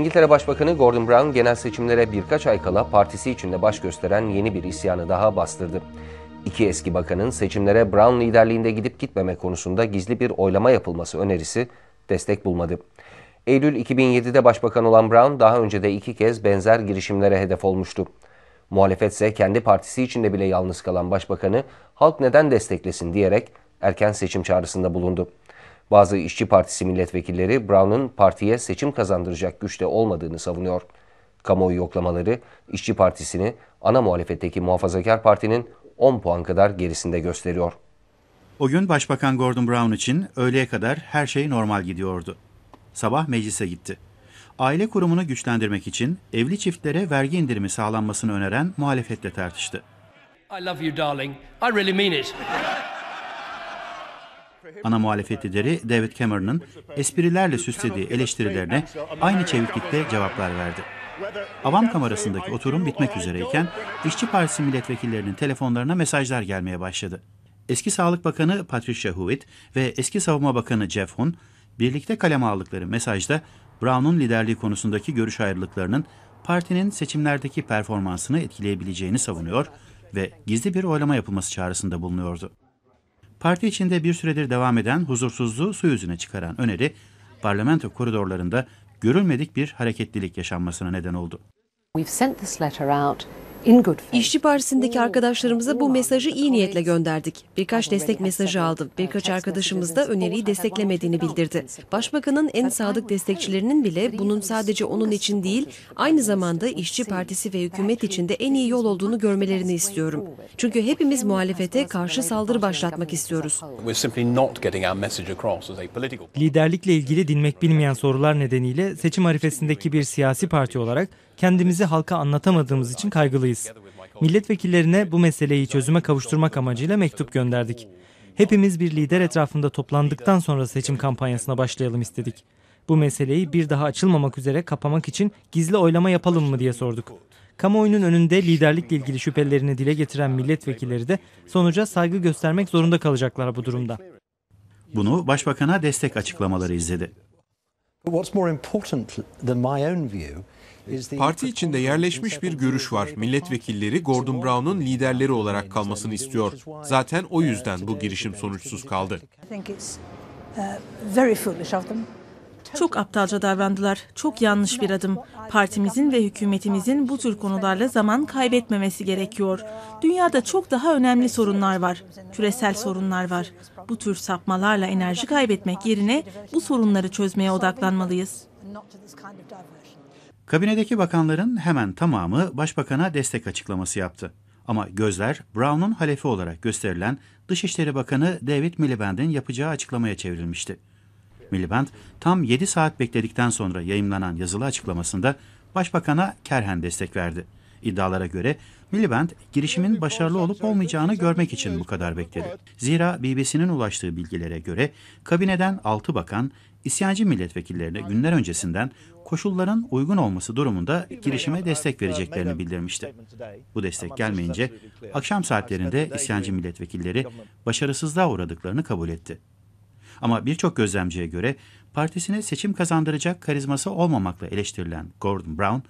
İngiltere Başbakanı Gordon Brown genel seçimlere birkaç ay kala partisi içinde baş gösteren yeni bir isyanı daha bastırdı. İki eski bakanın seçimlere Brown liderliğinde gidip gitmeme konusunda gizli bir oylama yapılması önerisi destek bulmadı. Eylül 2007'de başbakan olan Brown daha önce de iki kez benzer girişimlere hedef olmuştu. Muhalefetse kendi partisi içinde bile yalnız kalan başbakanı halk neden desteklesin diyerek erken seçim çağrısında bulundu. Bazı işçi partisi milletvekilleri Brown'un partiye seçim kazandıracak güçte olmadığını savunuyor. Kamuoyu yoklamaları işçi partisini ana muhalefetteki muhafazakar partinin 10 puan kadar gerisinde gösteriyor. O gün Başbakan Gordon Brown için öğleye kadar her şey normal gidiyordu. Sabah meclise gitti. Aile kurumunu güçlendirmek için evli çiftlere vergi indirimi sağlanmasını öneren muhalefetle tartıştı. I love you darling. I really mean it. Ana muhalefet lideri David Cameron'ın esprilerle süslediği eleştirilerine aynı çeviklikte cevaplar verdi. Avam kamerasındaki oturum bitmek üzereyken İşçi Partisi milletvekillerinin telefonlarına mesajlar gelmeye başladı. Eski Sağlık Bakanı Patricia Hewitt ve eski Savunma Bakanı Jeff Hun birlikte kaleme aldıkları mesajda Brown'un liderliği konusundaki görüş ayrılıklarının partinin seçimlerdeki performansını etkileyebileceğini savunuyor ve gizli bir oylama yapılması çağrısında bulunuyordu. Parti içinde bir süredir devam eden huzursuzluğu su yüzüne çıkaran öneri, parlamento koridorlarında görülmedik bir hareketlilik yaşanmasına neden oldu. We've sent this letter out İşçi Partisi'ndeki arkadaşlarımıza bu mesajı iyi niyetle gönderdik. Birkaç destek mesajı aldım. Birkaç arkadaşımız da öneriyi desteklemediğini bildirdi. Başbakanın en sadık destekçilerinin bile bunun sadece onun için değil, aynı zamanda İşçi Partisi ve hükümet için de en iyi yol olduğunu görmelerini istiyorum. Çünkü hepimiz muhalefete karşı saldırı başlatmak istiyoruz. Liderlikle ilgili dinmek bilmeyen sorular nedeniyle seçim harifesindeki bir siyasi parti olarak kendimizi halka anlatamadığımız için kaygılıyız olmalıyız. Milletvekillerine bu meseleyi çözüme kavuşturmak amacıyla mektup gönderdik. Hepimiz bir lider etrafında toplandıktan sonra seçim kampanyasına başlayalım istedik. Bu meseleyi bir daha açılmamak üzere kapamak için gizli oylama yapalım mı diye sorduk. Kamuoyunun önünde liderlikle ilgili şüphelerini dile getiren milletvekilleri de sonuca saygı göstermek zorunda kalacaklar bu durumda. Bunu başbakana destek açıklamaları izledi. Parti içinde yerleşmiş bir görüş var. Milletvekilleri Gordon Brown'un liderleri olarak kalmasını istiyor. Zaten o yüzden bu girişim sonuçsuz kaldı. Çok aptalca davrandılar. Çok yanlış bir adım. Partimizin ve hükümetimizin bu tür konularla zaman kaybetmemesi gerekiyor. Dünyada çok daha önemli sorunlar var. Küresel sorunlar var. Bu tür sapmalarla enerji kaybetmek yerine bu sorunları çözmeye odaklanmalıyız. Kabinedeki bakanların hemen tamamı başbakana destek açıklaması yaptı. Ama gözler Brown'un halefi olarak gösterilen Dışişleri Bakanı David Miliband'in yapacağı açıklamaya çevrilmişti. Miliband tam 7 saat bekledikten sonra yayımlanan yazılı açıklamasında Başbakan'a kerhen destek verdi. İddialara göre Miliband girişimin başarılı olup olmayacağını görmek için bu kadar bekledi. Zira BBC'nin ulaştığı bilgilere göre kabineden 6 bakan isyancı milletvekillerine günler öncesinden koşulların uygun olması durumunda girişime destek vereceklerini bildirmişti. Bu destek gelmeyince akşam saatlerinde isyancı milletvekilleri başarısızlığa uğradıklarını kabul etti. Ama birçok gözlemciye göre partisine seçim kazandıracak karizması olmamakla eleştirilen Gordon Brown,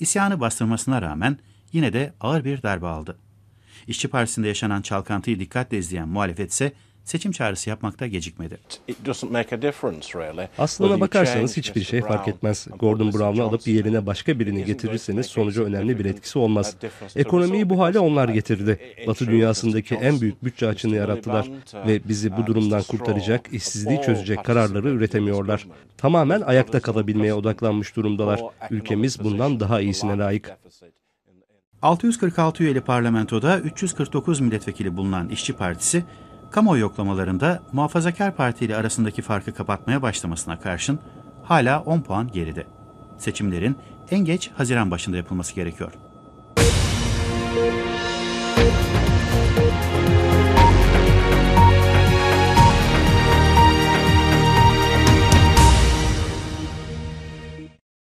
isyanı bastırmasına rağmen yine de ağır bir darbe aldı. İşçi Partisi'nde yaşanan çalkantıyı dikkatle izleyen muhalefet ise seçim çağrısı yapmakta gecikmedi. Aslına bakarsanız hiçbir şey fark etmez. Gordon Brown'u alıp yerine başka birini getirirseniz sonuca önemli bir etkisi olmaz. Ekonomiyi bu hale onlar getirdi. Batı dünyasındaki en büyük bütçe açını yarattılar ve bizi bu uh, durumdan kurtaracak, işsizliği çözecek kararları üretemiyorlar. Tamamen ayakta kalabilmeye odaklanmış durumdalar. Ülkemiz bundan daha iyisine layık. 646 üyeli parlamentoda 349 milletvekili bulunan İşçi Partisi Kamuoyu yoklamalarında Muhafazakar Parti ile arasındaki farkı kapatmaya başlamasına karşın hala 10 puan geride. Seçimlerin en geç Haziran başında yapılması gerekiyor.